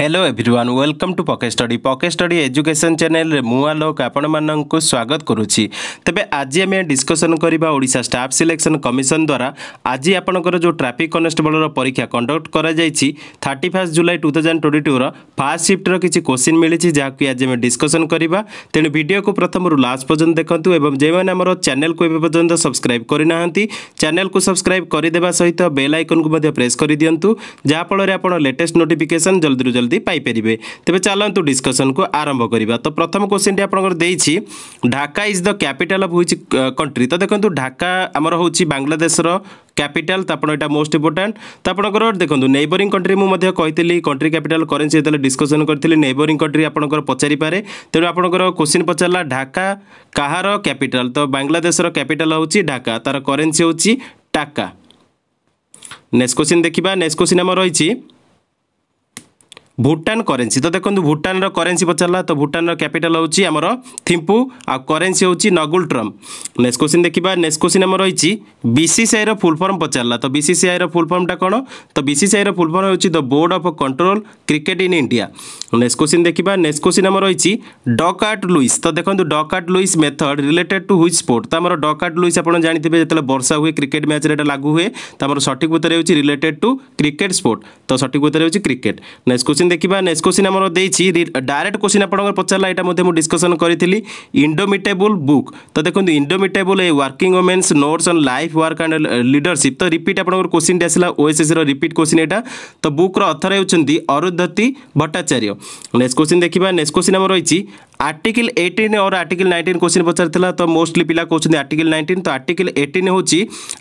hello everyone welcome to pocket study pocket study education চ্যানেলে মু আলোক আপনার স্বাগত করুছি তবে আজি আমি ডিসকসন করা ওড়শা স্টাফ সিলেকশন কমিশন দ্বারা আজি আপনার যে ট্রাফিক কনস্টেবলর পরীক্ষা কন্ডক্ট করা যাই thirty first July two thousand twenty টুর ফার্স্ট সিফ্টর কিছু কোশ্চিন মিছে যা আজ আমি ডিসকসন করা তেমনি ভিডিওকে প্রথমর লাস্ট পর্যন্ত দেখুন এবং যে আমার চ্যানেলকে এবে পর্যন্ত সবসক্রাইব করে না চ্যানেলকে সবসক্রাইব করে দেওয়া সহ বেল আইকনকে প্রেস করে দিও যাফলের আপনার লেটেস্ট নোটিফিকেসন জলদি জলদি জলদি পাইপারে তেমন চালু ডিসকসন কু আরম্ভ করা তো প্রথম কোশ্চিনটি আপনার দিয়েছি Dhaka is the capital of which country তো দেখুন ঢাকা আমার হচ্ছে বাংলাদেশর ক্যাপিটাল তো আপনার এটা মোস্ট ইম্পর্টাট তো আপনার দেখুন নেইবরিং কন্ট্রি মুি কন্ট্রি ক্যাপিটাল করেন্সি যেতে ডিসকসন করি নেইবরিং কন্ট্রি আপনার পচারিপে তেমন আপনার কোশ্চিন পচারা ঢাকা কাহার ক্যাপিটাল তো বাংলাদেশর ক্যাপিটাল হচ্ছে ঢাকা তার করেন্সি হচ্ছে টাকা নেক্সট কোশ্চিন দেখা নেক্সট কোশ্চিন আমার রয়েছে ভুটান করেন্সি তো দেখুন ভুটানর করেন্সি পচারা তো ভুটানর ক্যাপিটাল হচ্ছে আমার থিম্পু আর হচ্ছে নগুল ট্রম নেক্সট কোশ্চিন দেখা নেক্সট কোশ্চিন আমার রয়েছে বিসিসিআইর ফুল ফর্ম পচারা তো বিসিসিআইর ফুল ফর্মটা কোণ তো বিসিসিআইর ফুল ফর্ম হচ্ছে the board of control cricket in India next question দেখা নেক্সট কোশ্চিন আমার রয়েছে ডক ডকাট লুইস তো দেখুন Duck Duckworth Lewis method related to which sport তো আমার ডক ডকাট লুইস আপনার জাঁথে যেত বর্ষা হুয়ে ক্রিকেট ম্যাচরে এটা লাগু হুয়ে তো আমার সঠিক উত্তর হচ্ছে রিলেটেড টু ক্রিকেট স্পোর্ট তো সঠিক উত্তর হচ্ছে ক্রিকেট নেক্সট কোশ্চিন क्वेश्चन देखा नेक्स्ट क्वेश्चन आम डायरेक्ट क्वेश्चन आपंकर पचारा यहाँ मुझे डिस्कसन करी इंडोमिटेबल बुक तो देखो indomitable a working women's notes on life work and leadership तो रिपीट आपंकर क्वेश्चन आसला ओएसएस रिपीट क्वेश्चन यहाँ तो बुक्र अथर होती अरुद्धति भट्टाचार्य नेक्स्ट क्वेश्चन देखा नेक्स्ट क्वेश्चन आम रही आर्टिकल एटीन और आर्टिकल नाइंटीन क्वेश्चन पचार तो मोस्टली पिला कौन आर्टिकल नाइंटीन तो आर्टिकल एटीन हूँ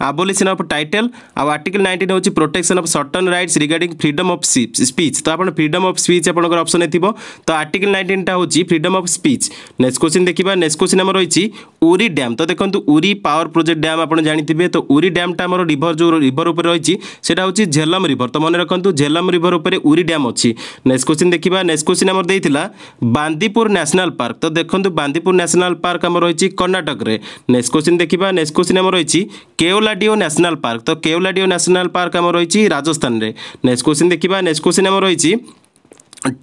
आबोलिशन अफ टाइटल आउ आर्टिकल नाइंटीन हूँ protection of certain rights regarding freedom of speech तो आप फ्रीडम अफ स्पीच आप अप्सन थी तो आर्टिकल नाइंटीनटा हूँ freedom of speech next question देखा नेक्स्ट क्वेश्चन आम रही उरी डैम तो देखो उरी पावर प्रोजेक्ट डैम आप जानते तो उरी डैमटा आम रिभर जो रिभर उपर रही है झेलम रिभर तो मन रखु झेलम रिभर उपर उरी डैम अच्छी नेक्स्ट क्वेश्चन देखा नेक्स्ट क्वेश्चन आम बांदीपुर न्यासनाल ন্যাশনাল পার্ক তো দেখুন বান্দিপুর ন্যাশনাল পার্ক আমার রয়েছে কর্ণাটকরে নেক্সট কোশ্চিন দেখা নেক্সট কোশ্চিন আমার রয়েছে কেওলাডিও ন্যাশনাল পার্ক তো কেওলাডিও ন্যাশনাল পার্ক আমার রয়েছে রাজস্থানের নেক্সট কোশ্চিন দেখা নেক্সট কোশ্চিন আমার রয়েছে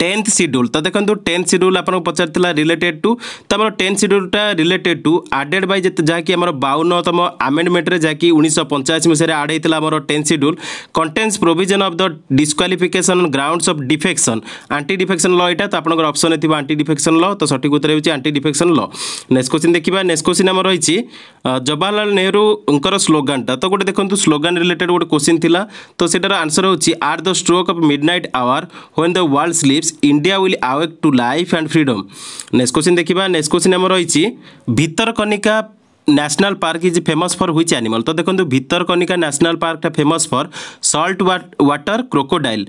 টেন্থ সিড্যুল তো দেখুন টেন্থ সিড্যুল আপনার পচারিলা রিলেটেড টু তো আমার টেন্থ সিড্যুলটা রিলেটেড টু আডেড বাই যেতে যা কি আমার বাউনতম আমেন্ডমেন্টরে যা কি উনিশশো পঞ্চাশ মশায় আড হয়েছিল আমার tenth schedule contents provision of the disqualification grounds of defection anti defection law এটা তো আপনার অপশন থাকবে আন্টি ডিফেকশন ল তো সঠিক উত্তর হচ্ছে anti defection law next question দেখবা নেক্সট কোশ্চিন আমার রয়েছে জওয়াহরলাল নেহরুঙ্কর স্লোগানটা তো গোটে দেখুন স্লোগান রিলেটেড গোটে কোশ্চিন লা তো সেটার আনসর হচ্ছে at the stroke of midnight hour when the world lives india will awake to life and freedom next question dekhiba next question amar hoichi bhitarkanika national park is famous for which animal তো দেখুন Bhitarkanika national পার্কটা famous for salt water crocodile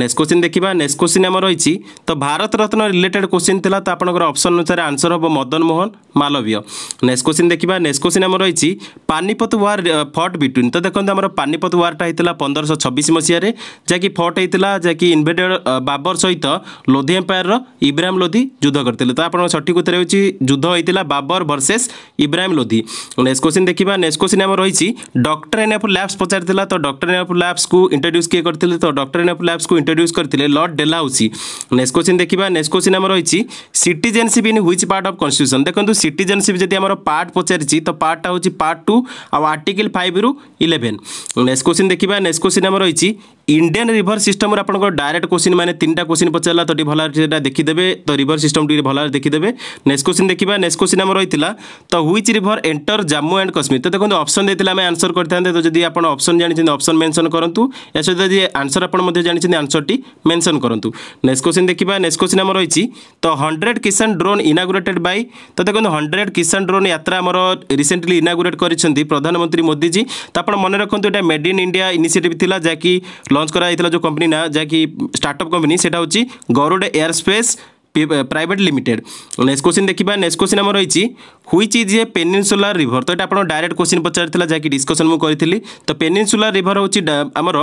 next question দেখা next question আমার রয়েছে তো ভারত রত্ন related question লা তো আপনার অপশন অনুসারে আনসর হব মদন মোহন মালবীয় নেক্সট কোশ্চিন দেখা নেক্সট কোশ্চিন আমার রয়েছে পানিপত ওয়ার ফট বিটুইন তো দেখুন আমার পানিপত ওয়ারটা হয়েছিল পনেরোশো ছবিশ মশিয়ার যা কি ফট হয়েছিল যা কি ইনভেডর বাবর সহ লোধি এম্পায়ার ইব্রাহিম লোধি যুদ্ধ করলে তো আপনার সঠিক উত্তর হচ্ছে যুদ্ধ হয়েছিল Babur versus Ibrahim Lodi next question देखा नेक्स्ट क्वेश्चन आम रही डक्टर एन एफ लैब्स पचार था तो डक्टर एन एफ लैब्स को इंट्रोड्यूस किए करते तो डक्टर एन एफ लैब्स को इंट्रोड्यूस करते लर्ड डेलाउसी नेक्स्ट क्वेश्चन देखा नेक्स्ट क्वेश्चन आम रही citizenship in which part of constitution देखो सिटेनसीप जब पार्ट पचार तो पार्टा हूँ पार्ट टू आउ आर्टिकल फाइव रु इलेवेन नेक्स्ट क्वेश्चन देखा नेक्स्ट क्वेश्चन आम रही इंडियन रिवर सिस्टम आप डायरेक्ट क्वेश्चन मैंने तीन टा क्वेश्चन पचारा तो भल देखीदे तो रिभर सिस्टम टी भल देखीदे नेक्स्ट क्वेश्चन देखा नेक्स्ट क्वेश्चन आम रही तो which river enter Jammu and Kashmir তো দেখুন অপশন দিয়ে আমি আনসর করে থাকে তো যদি আপনার অপশন জাঁচান অপশন মেনশন করতু এর সহ যদি আনসর আপনার জাঁচান আনসরটি মেনশন করতু নেক্সট কোশ্চিন দেখা নেক্সট কোশ্চিন আমার রয়েছে তো hundred Kisan drone inaugurated by তো দেখুন হন্ড্রেড কিষান ড্রোন যাত্রা আমার রিসেন্টলি ইনাগুরেট করেছেন প্রধানমন্ত্রী মোদিজি তো আপনার মনে রাখুন এটা মেড ইন ইন্ডিয়া ইনিসিয়েটিভ লা যা কি লঞ্চ করা যে কোম্পানি না যা কি স্টার্টঅপ কোম্পানি সেটা হচ্ছে Garuda aerospace private limited next question দেখবা নেক্সট কোশ্চিন আমার রয়েছে which is a peninsular river তো এটা আপনার ডাইরেক্ট কোশ্চিন পচারি যাকি ডিসকসন মু করি তো পেনিনসুলার রিভর হচ্ছে আমার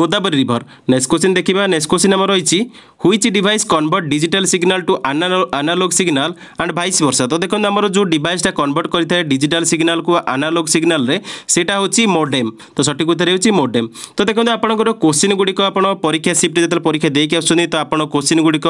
গোদাবরী রিভর নেক্সট কোশ্চিন দেখবা নেক্সট কোশ্চিন আমার রয়েছে which device convert digital signal to analog signal and vice versa তো দেখুন আমার যে ডিভাইসটা কনভর্ট করে থাকে ডিজিটাল সিগনাল কু আনালগ সিগনালে সেটা হচ্ছে মোডেম তো সঠিক উত্তর হচ্ছে মোডেম তো দেখুন আপনার কোশ্চিন গুড়ি আপনার পরীক্ষা সিফ্ট যেত পরীক্ষা দিয়ে আসছেন তো আপনার কোশ্চিন গুড়ি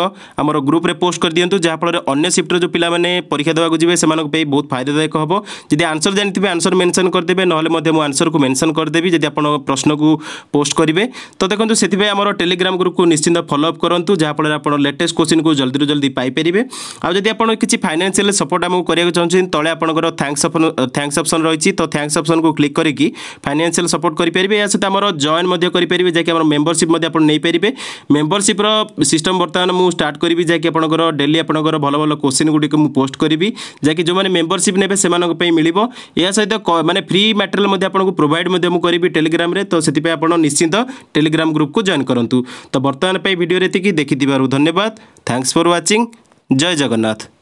আমার গ্রুপে পোস্ট କରିଦିଅନ୍ତୁ ଯାହାଫଳରେ ଅନ୍ୟ ସିଫ୍ଟର ଯେଉଁ ପିଲାମାନେ ପରୀକ୍ଷା ଦେବାକୁ ଯିବେ ସେମାନଙ୍କ ପାଇଁ ବହୁତ ଫାଇଦାଦାୟକ ହେବ ଯଦି ଆନ୍ସର ଜାଣିଥିବେ ଆନ୍ସର ମେନସନ୍ କରିଦେବେ ନହେଲେ ମଧ୍ୟ ମୁଁ ଆନ୍ସରକୁ ମେନସନ୍ କରିଦେବି ଯଦି ଆପଣ ପ୍ରଶ୍ନକୁ ପୋଷ୍ଟ କରିବେ ତ ଦେଖନ୍ତୁ ସେଥିପାଇଁ ଆମର ଟେଲିଗ୍ରାମ ଗ୍ରୁପକୁ ନିଶ୍ଚିନ୍ତ ଫଲୋଅପ୍ କରନ୍ତୁ ଯାହାଫଳରେ ଆପଣ ଲେଟେଷ୍ଟ କୋଶ୍ଚିନ୍କୁ ଜଲ୍ଦିରୁ ଜଲ୍ଦି ପାଇପାରିବେ ଆଉ ଯଦି ଆପଣ କିଛି ଫାଇନାନ୍ସିଆଲ ସପୋର୍ଟ ଆମକୁ କରିବାକୁ ଚାହୁଁଛନ୍ତି ତଳେ ଆପଣଙ୍କର ଥ୍ୟାଙ୍କସ୍ ଥ୍ୟାଙ୍କସ୍ ଅପସନ୍ ରହିଛି ତ ଥ୍ୟାଙ୍କସ୍ ଅପସନ୍କୁ କ୍ଲିକ୍ କରିକି ଫାଇନାନ୍ସିଆଲ ସପୋର୍ଟ କରିପାରିବେ ଏହା ସହିତ ଆମର ଜଏନ୍ ମଧ୍ୟ କରିପାରିବେ ଯାହାକି ଆମର ମେମ୍ବରସିପ୍ ମଧ୍ୟ ଆପଣ ନେଇପାରିବେ ମେମ୍ବରସିପ୍ର ସିଷ୍ଟମ୍ ବର୍ତ୍ତମାନ ମୁଁ ଷ୍ଟାର୍ଟ କରିବି ଯାହାକି ଆପଣ ଆପଣଙ୍କର ଡେଲି ଆପଣଙ୍କର ଭଲ ଭଲ କୋଶ୍ଚିନ୍ ଗୁଡ଼ିକୁ ମୁଁ ପୋଷ୍ଟ କରିବି ଯାହାକି ଯେଉଁମାନେ ମେମ୍ବରସିପ୍ ନେବେ ସେମାନଙ୍କ ପାଇଁ ମିଳିବ ଏହା ସହିତ ମାନେ ଫ୍ରି ମ୍ୟାଟେରିଆଲ୍ ମଧ୍ୟ ଆପଣଙ୍କୁ ପ୍ରୋଭାଇଡ଼ ମଧ୍ୟ ମୁଁ କରିବି ଟେଲିଗ୍ରାମରେ ତ ସେଥିପାଇଁ ଆପଣ ନିଶ୍ଚିନ୍ତ ଟେଲିଗ୍ରାମ ଗ୍ରୁପକୁ ଜଏନ୍ କରନ୍ତୁ ତ ବର୍ତ୍ତମାନ ପାଇଁ ଭିଡ଼ିଓରେ ଏତିକି ଦେଖିଥିବାରୁ ଧନ୍ୟବାଦ ଥ୍ୟାଙ୍କସ୍ ଫର୍ ୱାଚିଂ ଜୟ ଜଗନ୍ନାଥ